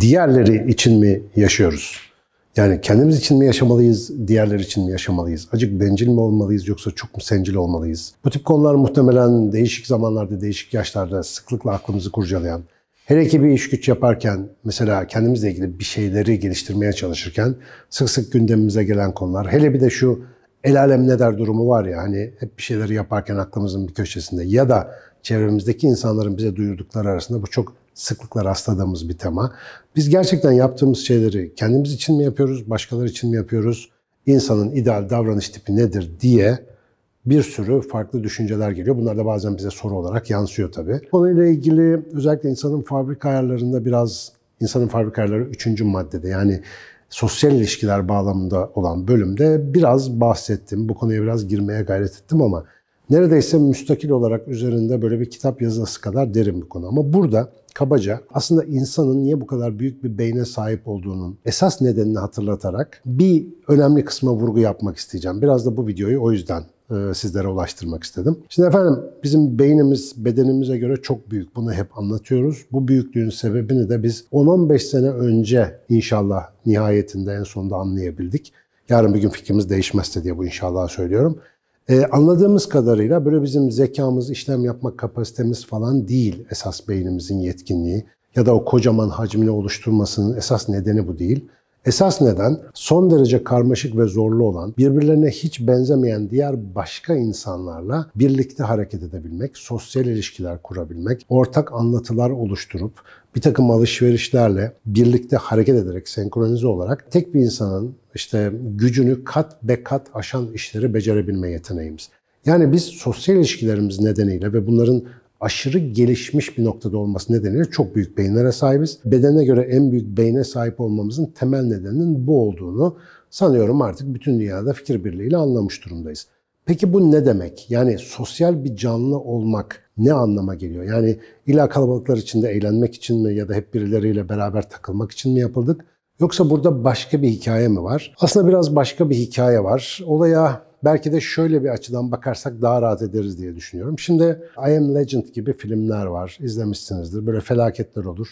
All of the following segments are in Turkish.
Diğerleri için mi yaşıyoruz? Yani kendimiz için mi yaşamalıyız, diğerleri için mi yaşamalıyız? Acık bencil mi olmalıyız yoksa çok mu sencil olmalıyız? Bu tip konular muhtemelen değişik zamanlarda, değişik yaşlarda sıklıkla aklımızı kurcalayan, hele ki bir iş güç yaparken, mesela kendimizle ilgili bir şeyleri geliştirmeye çalışırken sık sık gündemimize gelen konular, hele bir de şu el alem ne der durumu var ya hani hep bir şeyleri yaparken aklımızın bir köşesinde ya da çevremizdeki insanların bize duyurdukları arasında bu çok sıklıkla rastladığımız bir tema. Biz gerçekten yaptığımız şeyleri kendimiz için mi yapıyoruz, başkaları için mi yapıyoruz? İnsanın ideal davranış tipi nedir diye bir sürü farklı düşünceler geliyor. Bunlar da bazen bize soru olarak yansıyor tabii. Konuyla ilgili özellikle insanın fabrika ayarlarında biraz insanın fabrika ayarları üçüncü maddede yani sosyal ilişkiler bağlamında olan bölümde biraz bahsettim. Bu konuya biraz girmeye gayret ettim ama neredeyse müstakil olarak üzerinde böyle bir kitap yazısı kadar derin bir konu. Ama burada kabaca aslında insanın niye bu kadar büyük bir beyne sahip olduğunun esas nedenini hatırlatarak bir önemli kısma vurgu yapmak isteyeceğim. Biraz da bu videoyu o yüzden e, sizlere ulaştırmak istedim. Şimdi efendim bizim beynimiz bedenimize göre çok büyük. Bunu hep anlatıyoruz. Bu büyüklüğün sebebini de biz 10-15 sene önce inşallah nihayetinde en sonunda anlayabildik. Yarın bir gün fikrimiz değişmezse diye bu inşallah söylüyorum. Ee, anladığımız kadarıyla böyle bizim zekamız, işlem yapmak kapasitemiz falan değil esas beynimizin yetkinliği ya da o kocaman hacmini oluşturmasının esas nedeni bu değil. Esas neden son derece karmaşık ve zorlu olan, birbirlerine hiç benzemeyen diğer başka insanlarla birlikte hareket edebilmek, sosyal ilişkiler kurabilmek, ortak anlatılar oluşturup bir takım alışverişlerle birlikte hareket ederek, senkronize olarak tek bir insanın işte gücünü kat be kat aşan işleri becerebilme yeteneğimiz. Yani biz sosyal ilişkilerimiz nedeniyle ve bunların aşırı gelişmiş bir noktada olması nedeniyle çok büyük beyinlere sahibiz. Bedene göre en büyük beyne sahip olmamızın temel nedeninin bu olduğunu sanıyorum artık bütün dünyada fikir birliğiyle anlamış durumdayız. Peki bu ne demek? Yani sosyal bir canlı olmak ne anlama geliyor? Yani illa kalabalıklar içinde eğlenmek için mi ya da hep birileriyle beraber takılmak için mi yapıldık? Yoksa burada başka bir hikaye mi var? Aslında biraz başka bir hikaye var. Olaya belki de şöyle bir açıdan bakarsak daha rahat ederiz diye düşünüyorum. Şimdi I Am Legend gibi filmler var. İzlemişsinizdir. Böyle felaketler olur.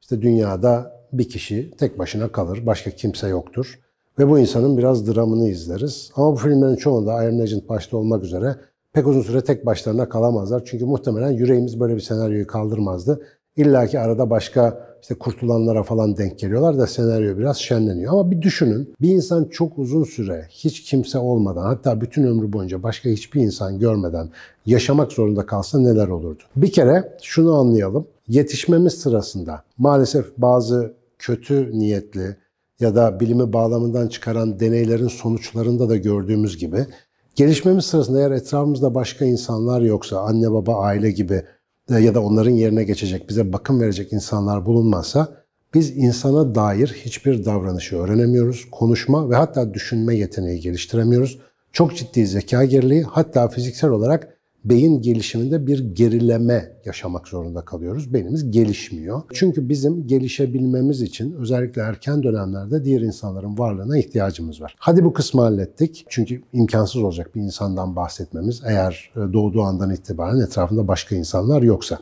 İşte dünyada bir kişi tek başına kalır. Başka kimse yoktur. Ve bu insanın biraz dramını izleriz. Ama bu filmlerin çoğunda I Am Legend başta olmak üzere pek uzun süre tek başlarına kalamazlar. Çünkü muhtemelen yüreğimiz böyle bir senaryoyu kaldırmazdı. İlla ki arada başka işte kurtulanlara falan denk geliyorlar da senaryo biraz şenleniyor. Ama bir düşünün bir insan çok uzun süre hiç kimse olmadan hatta bütün ömrü boyunca başka hiçbir insan görmeden yaşamak zorunda kalsa neler olurdu? Bir kere şunu anlayalım. Yetişmemiz sırasında maalesef bazı kötü niyetli ya da bilimi bağlamından çıkaran deneylerin sonuçlarında da gördüğümüz gibi gelişmemiz sırasında eğer etrafımızda başka insanlar yoksa anne baba aile gibi e, ya da onların yerine geçecek, bize bakım verecek insanlar bulunmazsa biz insana dair hiçbir davranışı öğrenemiyoruz. Konuşma ve hatta düşünme yeteneği geliştiremiyoruz. Çok ciddi zeka geriliği hatta fiziksel olarak beyin gelişiminde bir gerileme yaşamak zorunda kalıyoruz. Beynimiz gelişmiyor. Çünkü bizim gelişebilmemiz için özellikle erken dönemlerde diğer insanların varlığına ihtiyacımız var. Hadi bu kısmı hallettik. Çünkü imkansız olacak bir insandan bahsetmemiz eğer e, doğduğu andan itibaren etrafında başka insanlar yoksa.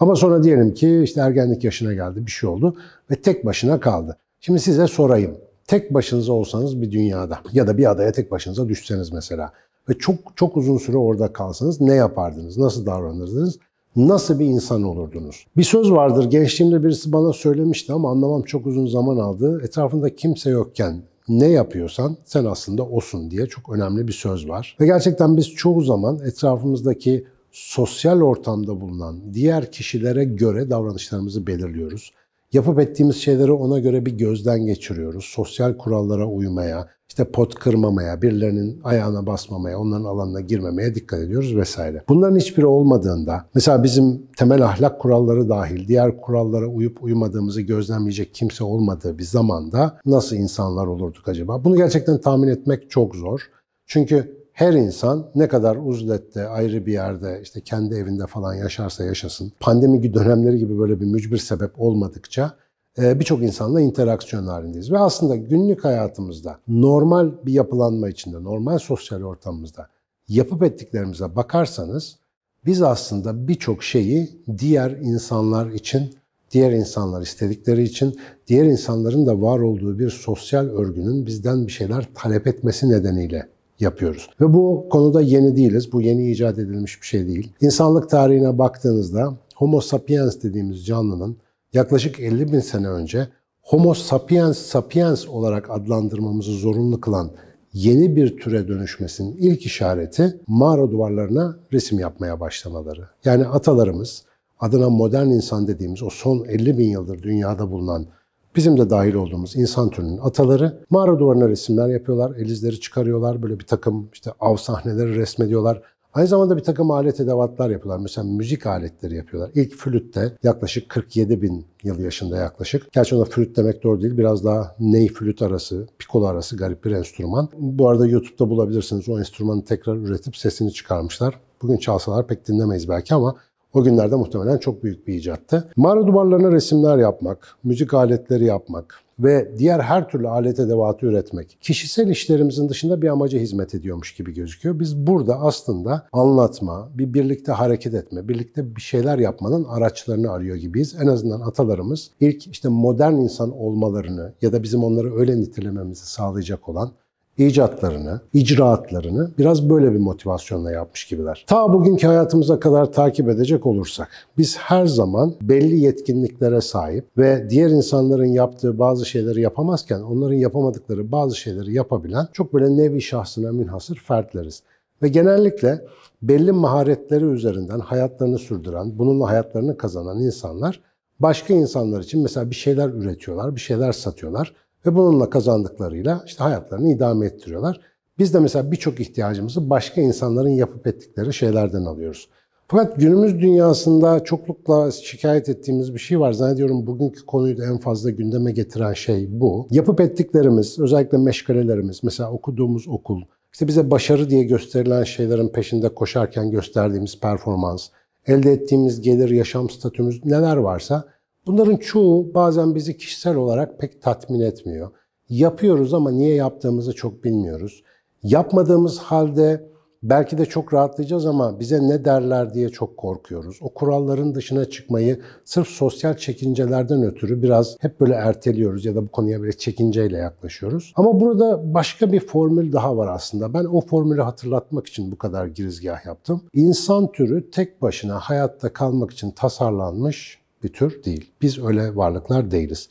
Ama sonra diyelim ki işte ergenlik yaşına geldi, bir şey oldu ve tek başına kaldı. Şimdi size sorayım. Tek başınıza olsanız bir dünyada ya da bir adaya tek başınıza düşseniz mesela ve çok çok uzun süre orada kalsanız ne yapardınız, nasıl davranırdınız, nasıl bir insan olurdunuz? Bir söz vardır, gençliğimde birisi bana söylemişti ama anlamam çok uzun zaman aldı. Etrafında kimse yokken ne yapıyorsan sen aslında olsun diye çok önemli bir söz var. Ve gerçekten biz çoğu zaman etrafımızdaki sosyal ortamda bulunan diğer kişilere göre davranışlarımızı belirliyoruz. Yapıp ettiğimiz şeyleri ona göre bir gözden geçiriyoruz. Sosyal kurallara uymaya, işte pot kırmamaya, birilerinin ayağına basmamaya, onların alanına girmemeye dikkat ediyoruz vesaire. Bunların hiçbiri olmadığında mesela bizim temel ahlak kuralları dahil diğer kurallara uyup uymadığımızı gözlemleyecek kimse olmadığı bir zamanda nasıl insanlar olurduk acaba? Bunu gerçekten tahmin etmek çok zor. Çünkü her insan ne kadar uzlette, ayrı bir yerde, işte kendi evinde falan yaşarsa yaşasın, pandemi dönemleri gibi böyle bir mücbir sebep olmadıkça e, birçok insanla interaksiyon halindeyiz. Ve aslında günlük hayatımızda, normal bir yapılanma içinde, normal sosyal ortamımızda yapıp ettiklerimize bakarsanız biz aslında birçok şeyi diğer insanlar için, diğer insanlar istedikleri için, diğer insanların da var olduğu bir sosyal örgünün bizden bir şeyler talep etmesi nedeniyle yapıyoruz. Ve bu konuda yeni değiliz. Bu yeni icat edilmiş bir şey değil. İnsanlık tarihine baktığınızda Homo sapiens dediğimiz canlının yaklaşık 50 bin sene önce Homo sapiens sapiens olarak adlandırmamızı zorunlu kılan yeni bir türe dönüşmesinin ilk işareti mağara duvarlarına resim yapmaya başlamaları. Yani atalarımız adına modern insan dediğimiz o son 50 bin yıldır dünyada bulunan bizim de dahil olduğumuz insan türünün ataları mağara duvarına resimler yapıyorlar, el izleri çıkarıyorlar, böyle bir takım işte av sahneleri resmediyorlar. Aynı zamanda bir takım alet edevatlar yapıyorlar. Mesela müzik aletleri yapıyorlar. İlk flüt de yaklaşık 47 bin yıl yaşında yaklaşık. Gerçi ona flüt demek doğru değil. Biraz daha ney flüt arası, pikolo arası garip bir enstrüman. Bu arada YouTube'da bulabilirsiniz. O enstrümanı tekrar üretip sesini çıkarmışlar. Bugün çalsalar pek dinlemeyiz belki ama o günlerde muhtemelen çok büyük bir icattı. Mağara duvarlarına resimler yapmak, müzik aletleri yapmak, ve diğer her türlü alet edevatı üretmek kişisel işlerimizin dışında bir amaca hizmet ediyormuş gibi gözüküyor. Biz burada aslında anlatma, bir birlikte hareket etme, birlikte bir şeyler yapmanın araçlarını arıyor gibiyiz. En azından atalarımız ilk işte modern insan olmalarını ya da bizim onları öyle nitelememizi sağlayacak olan icatlarını, icraatlarını biraz böyle bir motivasyonla yapmış gibiler. Ta bugünkü hayatımıza kadar takip edecek olursak biz her zaman belli yetkinliklere sahip ve diğer insanların yaptığı bazı şeyleri yapamazken onların yapamadıkları bazı şeyleri yapabilen çok böyle nevi şahsına münhasır fertleriz. Ve genellikle belli maharetleri üzerinden hayatlarını sürdüren, bununla hayatlarını kazanan insanlar başka insanlar için mesela bir şeyler üretiyorlar, bir şeyler satıyorlar ve bununla kazandıklarıyla işte hayatlarını idame ettiriyorlar. Biz de mesela birçok ihtiyacımızı başka insanların yapıp ettikleri şeylerden alıyoruz. Fakat günümüz dünyasında çoklukla şikayet ettiğimiz bir şey var. Zannediyorum bugünkü konuyu da en fazla gündeme getiren şey bu. Yapıp ettiklerimiz, özellikle meşgalelerimiz, mesela okuduğumuz okul, işte bize başarı diye gösterilen şeylerin peşinde koşarken gösterdiğimiz performans, elde ettiğimiz gelir, yaşam statümüz neler varsa Bunların çoğu bazen bizi kişisel olarak pek tatmin etmiyor. Yapıyoruz ama niye yaptığımızı çok bilmiyoruz. Yapmadığımız halde belki de çok rahatlayacağız ama bize ne derler diye çok korkuyoruz. O kuralların dışına çıkmayı sırf sosyal çekincelerden ötürü biraz hep böyle erteliyoruz ya da bu konuya böyle çekinceyle yaklaşıyoruz. Ama burada başka bir formül daha var aslında. Ben o formülü hatırlatmak için bu kadar girizgah yaptım. İnsan türü tek başına hayatta kalmak için tasarlanmış bir tür değil. Biz öyle varlıklar değiliz.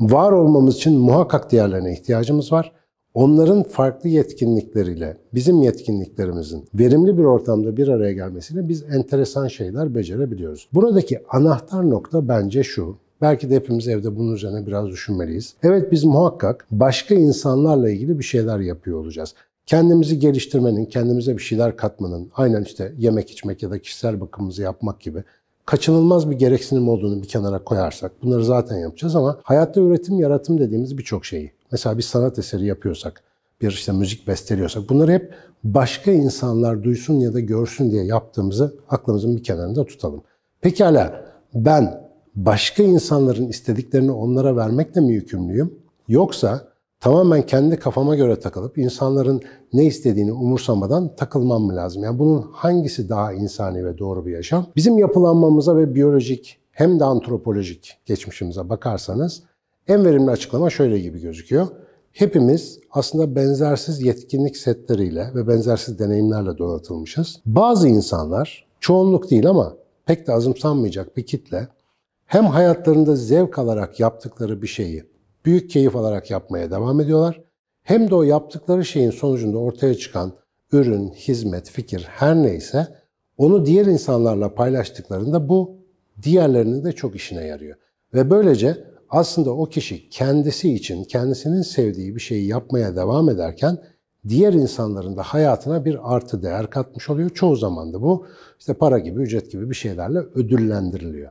Var olmamız için muhakkak diğerlerine ihtiyacımız var. Onların farklı yetkinlikleriyle, bizim yetkinliklerimizin verimli bir ortamda bir araya gelmesiyle biz enteresan şeyler becerebiliyoruz. Buradaki anahtar nokta bence şu. Belki de hepimiz evde bunun üzerine biraz düşünmeliyiz. Evet biz muhakkak başka insanlarla ilgili bir şeyler yapıyor olacağız. Kendimizi geliştirmenin, kendimize bir şeyler katmanın, aynen işte yemek içmek ya da kişisel bakımımızı yapmak gibi kaçınılmaz bir gereksinim olduğunu bir kenara koyarsak, bunları zaten yapacağız ama hayatta üretim, yaratım dediğimiz birçok şeyi. Mesela bir sanat eseri yapıyorsak, bir işte müzik besteliyorsak bunları hep başka insanlar duysun ya da görsün diye yaptığımızı aklımızın bir kenarında tutalım. Pekala ben başka insanların istediklerini onlara vermekle mi yükümlüyüm? Yoksa tamamen kendi kafama göre takılıp insanların ne istediğini umursamadan takılmam mı lazım? Yani bunun hangisi daha insani ve doğru bir yaşam? Bizim yapılanmamıza ve biyolojik hem de antropolojik geçmişimize bakarsanız en verimli açıklama şöyle gibi gözüküyor. Hepimiz aslında benzersiz yetkinlik setleriyle ve benzersiz deneyimlerle donatılmışız. Bazı insanlar, çoğunluk değil ama pek de azımsanmayacak bir kitle, hem hayatlarında zevk alarak yaptıkları bir şeyi büyük keyif alarak yapmaya devam ediyorlar. Hem de o yaptıkları şeyin sonucunda ortaya çıkan ürün, hizmet, fikir her neyse onu diğer insanlarla paylaştıklarında bu diğerlerinin de çok işine yarıyor. Ve böylece aslında o kişi kendisi için, kendisinin sevdiği bir şeyi yapmaya devam ederken diğer insanların da hayatına bir artı değer katmış oluyor. Çoğu zaman da bu işte para gibi, ücret gibi bir şeylerle ödüllendiriliyor.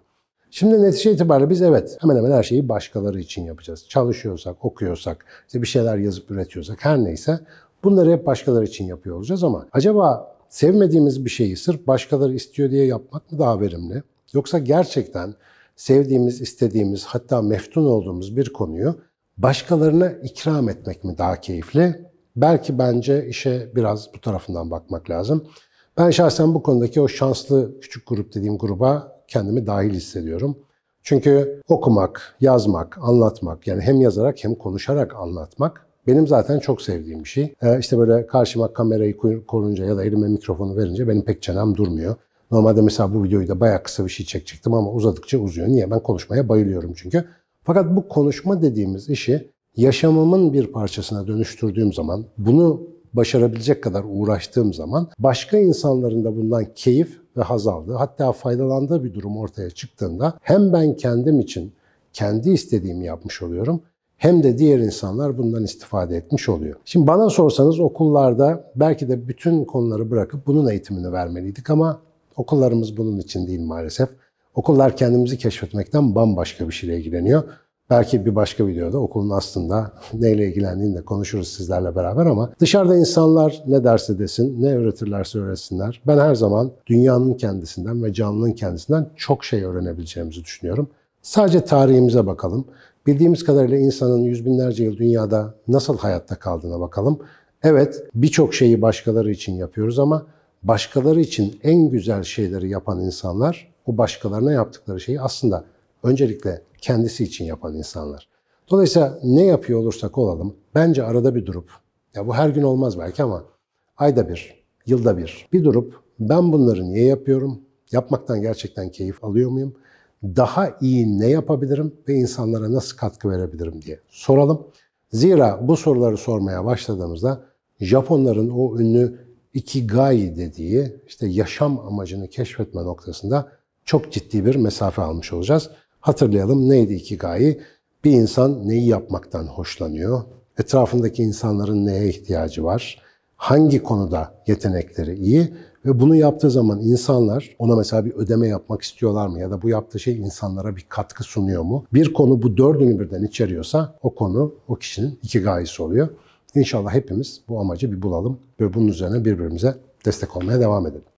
Şimdi netice itibariyle biz evet hemen hemen her şeyi başkaları için yapacağız. Çalışıyorsak, okuyorsak, işte bir şeyler yazıp üretiyorsak her neyse bunları hep başkaları için yapıyor olacağız ama acaba sevmediğimiz bir şeyi sırf başkaları istiyor diye yapmak mı daha verimli? Yoksa gerçekten sevdiğimiz, istediğimiz hatta meftun olduğumuz bir konuyu başkalarına ikram etmek mi daha keyifli? Belki bence işe biraz bu tarafından bakmak lazım. Ben şahsen bu konudaki o şanslı küçük grup dediğim gruba kendimi dahil hissediyorum. Çünkü okumak, yazmak, anlatmak yani hem yazarak hem konuşarak anlatmak benim zaten çok sevdiğim bir şey. Ee, işte böyle karşıma kamerayı korunca ya da elime mikrofonu verince benim pek çenem durmuyor. Normalde mesela bu videoyu da bayağı kısa bir şey çekecektim ama uzadıkça uzuyor. Niye? Ben konuşmaya bayılıyorum çünkü. Fakat bu konuşma dediğimiz işi yaşamımın bir parçasına dönüştürdüğüm zaman, bunu başarabilecek kadar uğraştığım zaman başka insanların da bundan keyif ve haz aldığı hatta faydalandığı bir durum ortaya çıktığında hem ben kendim için kendi istediğimi yapmış oluyorum hem de diğer insanlar bundan istifade etmiş oluyor. Şimdi bana sorsanız okullarda belki de bütün konuları bırakıp bunun eğitimini vermeliydik ama okullarımız bunun için değil maalesef. Okullar kendimizi keşfetmekten bambaşka bir şeyle ilgileniyor. Belki bir başka videoda okulun aslında neyle ilgilendiğini de konuşuruz sizlerle beraber ama dışarıda insanlar ne derse desin, ne öğretirlerse öğretsinler. Ben her zaman dünyanın kendisinden ve canlının kendisinden çok şey öğrenebileceğimizi düşünüyorum. Sadece tarihimize bakalım. Bildiğimiz kadarıyla insanın yüz binlerce yıl dünyada nasıl hayatta kaldığına bakalım. Evet birçok şeyi başkaları için yapıyoruz ama başkaları için en güzel şeyleri yapan insanlar o başkalarına yaptıkları şeyi aslında öncelikle kendisi için yapan insanlar. Dolayısıyla ne yapıyor olursak olalım bence arada bir durup ya bu her gün olmaz belki ama ayda bir, yılda bir bir durup ben bunları niye yapıyorum? Yapmaktan gerçekten keyif alıyor muyum? Daha iyi ne yapabilirim ve insanlara nasıl katkı verebilirim diye soralım. Zira bu soruları sormaya başladığımızda Japonların o ünlü ikigai dediği işte yaşam amacını keşfetme noktasında çok ciddi bir mesafe almış olacağız. Hatırlayalım neydi ikigai? Bir insan neyi yapmaktan hoşlanıyor? Etrafındaki insanların neye ihtiyacı var? Hangi konuda yetenekleri iyi? Ve bunu yaptığı zaman insanlar ona mesela bir ödeme yapmak istiyorlar mı? Ya da bu yaptığı şey insanlara bir katkı sunuyor mu? Bir konu bu dördünü birden içeriyorsa o konu o kişinin iki gayesi oluyor. İnşallah hepimiz bu amacı bir bulalım ve bunun üzerine birbirimize destek olmaya devam edelim.